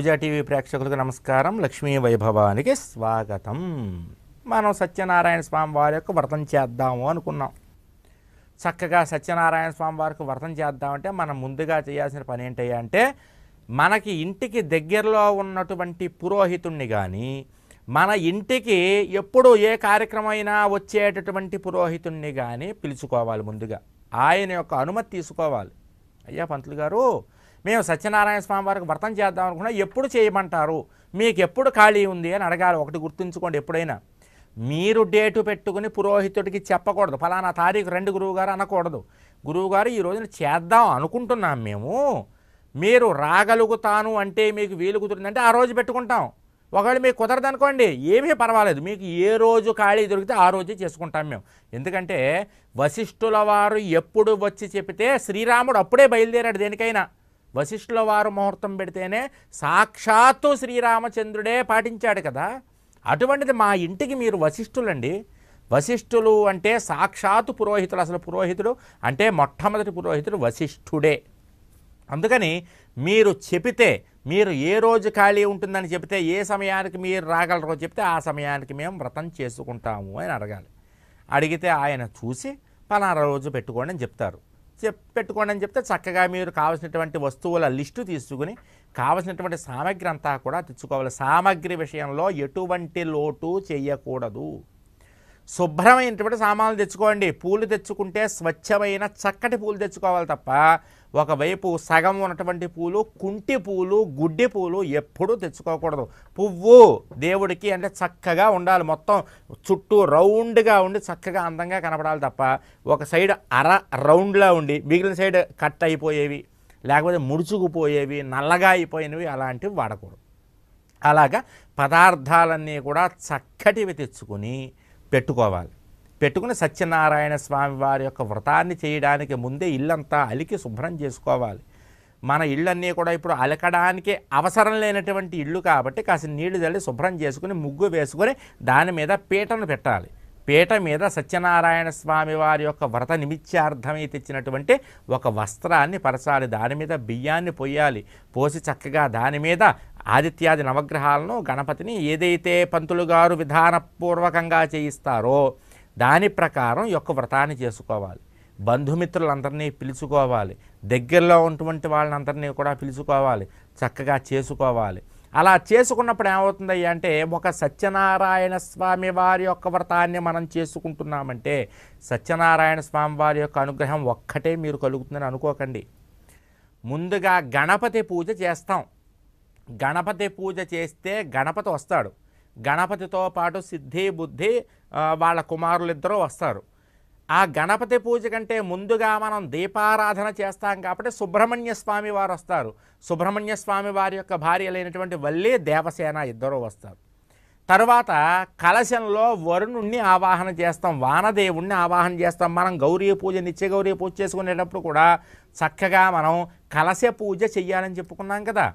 పూజా TV ప్రేక్షకులకు నమస్కారం లక్ష్మీ వైభవానికి స్వాగతం మనం సత్యనారాయణ స్వామి వారి యొక్క వ్రతం చేద్దాము అనుకున్నాం చక్కగా సత్యనారాయణ స్వామి వారికి వ్రతం చేద్దామంటే మనం ముందుగా చేయాల్సిన పని ఏంటి అంటే మనకి ఇంటికి దగ్గరలో ఉన్నటువంటి పురోహితుణ్ణి కానీ మన ఇంటికి ఎప్పుడు ఏ కార్యక్రమైనా వచ్చేటటువంటి పురోహితుణ్ణి కానీ పిలుచుకోవాలి ముందుగా ఆయన యొక్క అనుమతి తీసుకోవాలి అయ్యా పంతులు గారు మేము సత్యనారాయణ స్వామి వారికి వ్రతం చేద్దాం అనుకున్నా ఎప్పుడు చేయమంటారు మీకు ఎప్పుడు ఖాళీ ఉంది అని అడగాలి ఒకటి గుర్తుంచుకోండి ఎప్పుడైనా మీరు డేటు పెట్టుకుని పురోహితుడికి చెప్పకూడదు ఫలానా తారీఖు రెండు గురువుగారు అనకూడదు గురువుగారు ఈ రోజున చేద్దాం అనుకుంటున్నాం మేము మీరు రాగలుగుతాను అంటే మీకు వీలు కుదురుతుందంటే ఆ రోజు పెట్టుకుంటాం ఒకవేళ మీకు కుదరదు అనుకోండి ఏమీ పర్వాలేదు మీకు ఏ రోజు ఖాళీ దొరికితే ఆ రోజే చేసుకుంటాం మేము ఎందుకంటే వశిష్ఠుల వారు ఎప్పుడు వచ్చి చెప్తే శ్రీరాముడు అప్పుడే బయలుదేరాడు దేనికైనా వశిష్ఠుల వారు ముహూర్తం పెడితేనే సాక్షాత్తు శ్రీరామచంద్రుడే పాటించాడు కదా అటువంటిది మా ఇంటికి మీరు వశిష్ఠులండి వశిష్ఠులు అంటే సాక్షాత్తు పురోహితుడు అసలు పురోహితుడు అంటే మొట్టమొదటి పురోహితుడు వశిష్ఠుడే అందుకని మీరు చెబితే మీరు ఏ రోజు ఖాళీ ఉంటుందని చెబితే ఏ సమయానికి మీరు రాగలరో చెప్తే ఆ సమయానికి మేము వ్రతం చేసుకుంటాము అని అడగాలి అడిగితే ఆయన చూసి పలానా రోజు పెట్టుకోండి అని చెప్తారు పెట్టుకోండి అని చెప్తే చక్కగా మీరు కావలసినటువంటి వస్తువుల లిస్టు తీసుకుని కావలసినటువంటి సామగ్రి అంతా కూడా తెచ్చుకోవాలి సామగ్రి విషయంలో ఎటువంటి లోటు చేయకూడదు శుభ్రమైనటువంటి సామాన్లు తెచ్చుకోండి పూలు తెచ్చుకుంటే స్వచ్ఛమైన చక్కటి పూలు తెచ్చుకోవాలి తప్ప ఒకవైపు సగం ఉన్నటువంటి పూలు కుంటి పూలు గుడ్డి పూలు ఎప్పుడూ తెచ్చుకోకూడదు పువ్వు దేవుడికి అంటే చక్కగా ఉండాలి మొత్తం చుట్టూ రౌండ్గా ఉండి చక్కగా అందంగా కనపడాలి తప్ప ఒక సైడ్ అర రౌండ్లా ఉండి మిగిలిన సైడ్ కట్ అయిపోయేవి లేకపోతే ముడుచుకుపోయేవి నల్లగా అయిపోయినవి అలాంటివి వాడకూడదు అలాగా పదార్థాలన్నీ కూడా చక్కటివి తెచ్చుకొని పెట్టుకోవాలి పెట్టుకుని సత్యనారాయణ స్వామి వారి యొక్క వ్రతాన్ని చేయడానికి ముందే ఇల్లంతా అలికి శుభ్రం చేసుకోవాలి మన ఇళ్ళన్నీ కూడా ఇప్పుడు అలకడానికి అవసరం లేనటువంటి ఇళ్ళు కాబట్టి కాసిన నీళ్లు తల్లి శుభ్రం చేసుకుని ముగ్గు వేసుకొని దాని మీద పీటను పెట్టాలి పీట మీద సత్యనారాయణ స్వామి వారి యొక్క వ్రత నిమిత్యార్థమై తెచ్చినటువంటి ఒక వస్త్రాన్ని పరచాలి దాని మీద బియ్యాన్ని పొయ్యాలి పోసి చక్కగా దాని మీద ఆదిత్యాది నవగ్రహాలను గణపతిని ఏదైతే పంతులు గారు విధానపూర్వకంగా చేయిస్తారో దాని ప్రకారం యొక్క వ్రతాన్ని చేసుకోవాలి బంధుమిత్రులందరినీ పిలుచుకోవాలి దగ్గరలో ఉన్నటువంటి వాళ్ళందరినీ కూడా పిలుచుకోవాలి చక్కగా చేసుకోవాలి అలా చేసుకున్నప్పుడు అయ్యా అంటే ఒక సత్యనారాయణ స్వామి వారి యొక్క వ్రతాన్ని మనం చేసుకుంటున్నామంటే సత్యనారాయణ స్వామి వారి యొక్క అనుగ్రహం ఒక్కటే మీరు కలుగుతుందని అనుకోకండి ముందుగా గణపతి పూజ చేస్తాం గణపతి పూజ చేస్తే గణపతి వస్తాడు గణపతితో పాటు సిద్ధి బుద్ధి వాళ్ళ కుమారులిద్దరూ వస్తారు ఆ గణపతి పూజ కంటే ముందుగా మనం దీపారాధన చేస్తాం కాబట్టి సుబ్రహ్మణ్య స్వామి వారు వస్తారు సుబ్రహ్మణ్య స్వామి వారి యొక్క భార్యలైనటువంటి వల్లి దేవసేన ఇద్దరు వస్తారు తర్వాత కలశంలో వరుణుణ్ణి ఆవాహన చేస్తాం వానదేవుణ్ణి ఆవాహన చేస్తాం మనం గౌరీ పూజ నిత్య గౌరీ పూజ చేసుకునేటప్పుడు కూడా చక్కగా మనం కలశ పూజ చెయ్యాలని చెప్పుకున్నాం కదా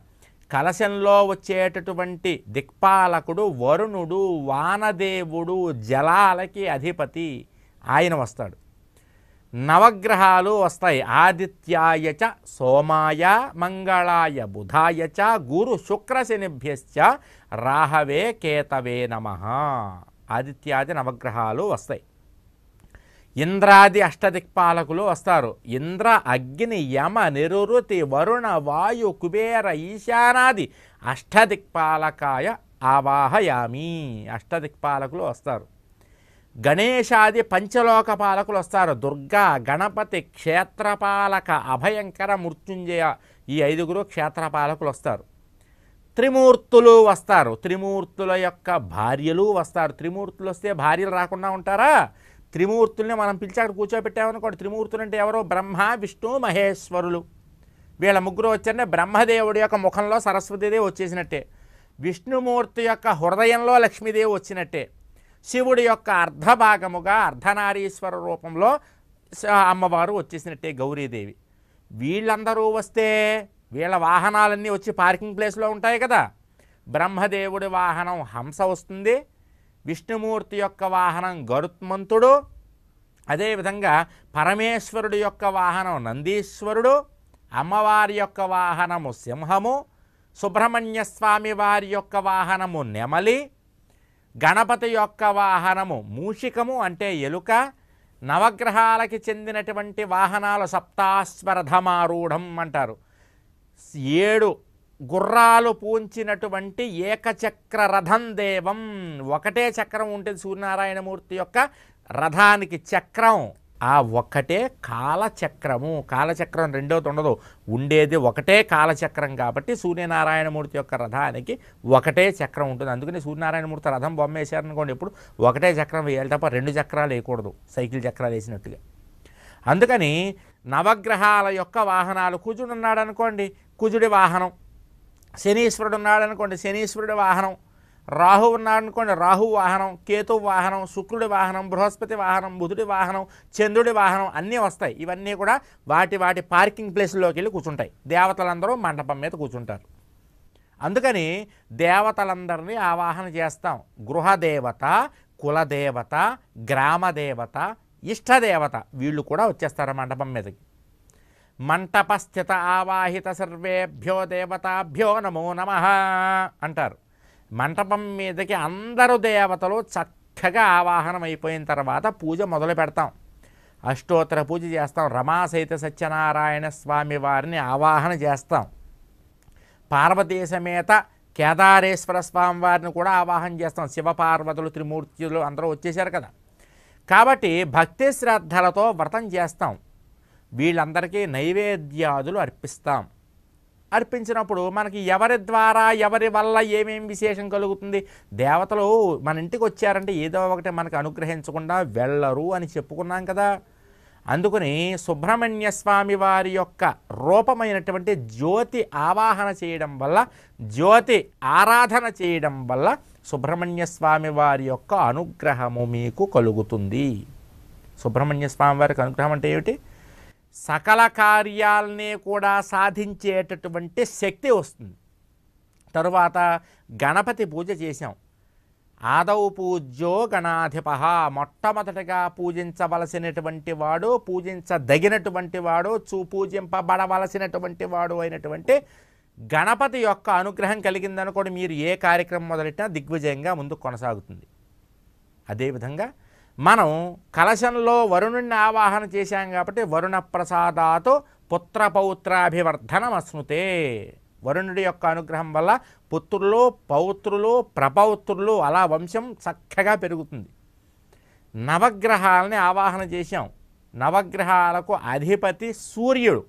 కలశంలో వచ్చేటటువంటి దిక్పాలకుడు వరుణుడు వానదేవుడు జలాలకి అధిపతి ఆయన వస్తాడు నవగ్రహాలు వస్తాయి ఆదిత్యాయ చ సోమాయ మంగళాయ బుధాయ చ గురు శనిభ్యశ్చ రాహవే కేతవే నమ ఆదిత్యాది నవగ్రహాలు వస్తాయి ఇంద్రాది అష్టదిక్పాలకులు వస్తారు ఇంద్ర అగ్ని యమ నిరుతి వరుణ వాయు కుబేర ఈశానాది అష్టదిక్పాలకాయ ఆవాహయామి అష్టదిక్పాలకులు వస్తారు గణేశాది పంచలోక పాలకులు వస్తారు దుర్గా గణపతి క్షేత్రపాలక అభయంకర మృత్యుంజయ ఈ ఐదుగురు క్షేత్రపాలకులు వస్తారు త్రిమూర్తులు వస్తారు త్రిమూర్తుల యొక్క భార్యలు వస్తారు త్రిమూర్తులు వస్తే భార్యలు రాకుండా ఉంటారా త్రిమూర్తుల్ని మనం పిలిచి అక్కడ కూర్చోబెట్టామనుకోండి త్రిమూర్తులు అంటే ఎవరో బ్రహ్మ విష్ణు మహేశ్వరులు వీళ్ళ ముగ్గురు వచ్చారంటే బ్రహ్మదేవుడి యొక్క ముఖంలో సరస్వతీదేవి వచ్చేసినట్టే విష్ణుమూర్తి యొక్క హృదయంలో లక్ష్మీదేవి వచ్చినట్టే శివుడి యొక్క అర్ధభాగముగా అర్ధనారీశ్వర రూపంలో అమ్మవారు వచ్చేసినట్టే గౌరీదేవి వీళ్ళందరూ వస్తే వీళ్ళ వాహనాలన్నీ వచ్చి పార్కింగ్ ప్లేస్లో ఉంటాయి కదా బ్రహ్మదేవుడి వాహనం హంస వస్తుంది విష్ణుమూర్తి యొక్క వాహనం గరుత్మంతుడు అదేవిధంగా పరమేశ్వరుడు యొక్క వాహనం నందీశ్వరుడు అమ్మవారి యొక్క వాహనము సింహము సుబ్రహ్మణ్య స్వామి వారి యొక్క వాహనము నెమలి గణపతి యొక్క వాహనము మూషికము అంటే ఎలుక నవగ్రహాలకి చెందినటువంటి వాహనాలు సప్తాస్వరథమారూఢం అంటారు ఏడు గుర్రాలు పూంచినటువంటి ఏకచక్ర రథం దేవం ఒకటే చక్రం ఉంటుంది సూర్యనారాయణమూర్తి యొక్క రథానికి చక్రం ఆ ఒక్కటే కాలచక్రము కాలచక్రం రెండోది ఉండదు ఉండేది ఒకటే కాలచక్రం కాబట్టి సూర్యనారాయణమూర్తి యొక్క రథానికి ఒకటే చక్రం ఉంటుంది అందుకని సూర్యనారాయణమూర్తి రథం బొమ్మ వేసారనుకోండి ఎప్పుడు ఒకటే చక్రం వేయాలి తప్ప రెండు చక్రాలు వేయకూడదు సైకిల్ చక్రాలు వేసినట్టుగా అందుకని నవగ్రహాల యొక్క వాహనాలు కుజుడు ఉన్నాడు అనుకోండి కుజుడి వాహనం శనీశ్వరుడు ఉన్నాడు అనుకోండి శనీశ్వరుడి వాహనం రాహు ఉన్నాడు అనుకోండి రాహు వాహనం కేతు వాహనం శుక్రుడి వాహనం బృహస్పతి వాహనం బుధుడి వాహనం చంద్రుడి వాహనం అన్నీ వస్తాయి ఇవన్నీ కూడా వాటి వాటి పార్కింగ్ ప్లేస్లోకి వెళ్ళి కూర్చుంటాయి దేవతలందరూ మండపం మీద కూర్చుంటారు అందుకని దేవతలందరినీ ఆవాహన చేస్తాం గృహదేవత కులదేవత గ్రామదేవత ఇష్టదేవత వీళ్ళు కూడా వచ్చేస్తారు మండపం మీదకి మంటపస్థిత ఆవాహిత సర్వేభ్యో దేవతాభ్యో నమో నమ అంటారు మంటపం మీదకి అందరు దేవతలు చక్కగా ఆవాహనం అయిపోయిన తర్వాత పూజ మొదలు పెడతాం అష్టోత్తర పూజ చేస్తాం రమాసైత సత్యనారాయణ స్వామి వారిని ఆవాహన చేస్తాం పార్వతీ కేదారేశ్వర స్వామి వారిని కూడా ఆవాహన చేస్తాం శివపార్వతులు త్రిమూర్తులు అందరూ వచ్చేసారు కదా కాబట్టి భక్తి శ్రద్ధలతో వ్రతం చేస్తాం వీళ్ళందరికీ నైవేద్యాదులు అర్పిస్తాం అర్పించినప్పుడు మనకి ఎవరి ద్వారా ఎవరి వల్ల ఏమేమి విశేషం కలుగుతుంది దేవతలు మన ఇంటికి వచ్చారంటే ఏదో ఒకటి మనకు అనుగ్రహించకుండా వెళ్ళరు అని చెప్పుకున్నాం కదా అందుకని సుబ్రహ్మణ్య స్వామి వారి యొక్క రూపమైనటువంటి జ్యోతి ఆవాహన చేయడం వల్ల జ్యోతి ఆరాధన చేయడం వల్ల సుబ్రహ్మణ్య స్వామి వారి యొక్క అనుగ్రహము మీకు కలుగుతుంది సుబ్రహ్మణ్య స్వామి వారికి అనుగ్రహం అంటే ఏమిటి సకల కార్యాలనే కూడా సాధించేటటువంటి శక్తి వస్తుంది తరువాత గణపతి పూజ చేశాం ఆదవ పూజ్యో గణాధిప మొట్టమొదటిగా పూజించవలసినటువంటి వాడు పూజించదగినటువంటి వాడు చూ పూజింపబడవలసినటువంటి వాడు అయినటువంటి గణపతి యొక్క అనుగ్రహం కలిగిందనుకోండి మీరు ఏ కార్యక్రమం మొదలెట్టినా దిగ్విజయంగా ముందు కొనసాగుతుంది అదేవిధంగా మనం కలశంలో వరుణుణ్ణి ఆవాహన చేశాం కాబట్టి వరుణ ప్రసాదాతో పుత్ర పౌత్రాభివర్ధనమస్నుతే వరుణుడి యొక్క అనుగ్రహం వల్ల పుత్రులు పౌత్రులు ప్రపౌత్రులు అలా వంశం చక్కగా పెరుగుతుంది నవగ్రహాలని ఆవాహన చేశాం నవగ్రహాలకు అధిపతి సూర్యుడు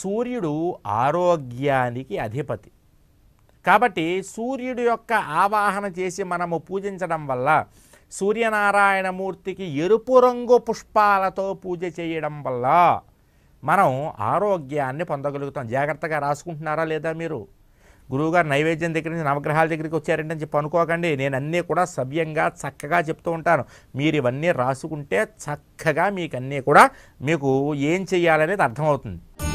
సూర్యుడు ఆరోగ్యానికి అధిపతి కాబట్టి సూర్యుడు యొక్క ఆవాహన చేసి మనము పూజించడం వల్ల సూర్యనారాయణమూర్తికి ఎరుపు రంగు పుష్పాలతో పూజ చేయడం వల్ల మనం ఆరోగ్యాన్ని పొందగలుగుతాం జాగ్రత్తగా రాసుకుంటున్నారా లేదా మీరు గురువుగారు నైవేద్యం దగ్గర నుంచి నవగ్రహాల దగ్గరికి వచ్చారంటే అని చెప్పి అనుకోకండి నేను అన్నీ కూడా సవ్యంగా చక్కగా చెప్తూ ఉంటాను మీరు ఇవన్నీ రాసుకుంటే చక్కగా మీకు అన్నీ కూడా మీకు ఏం చేయాలనేది అర్థమవుతుంది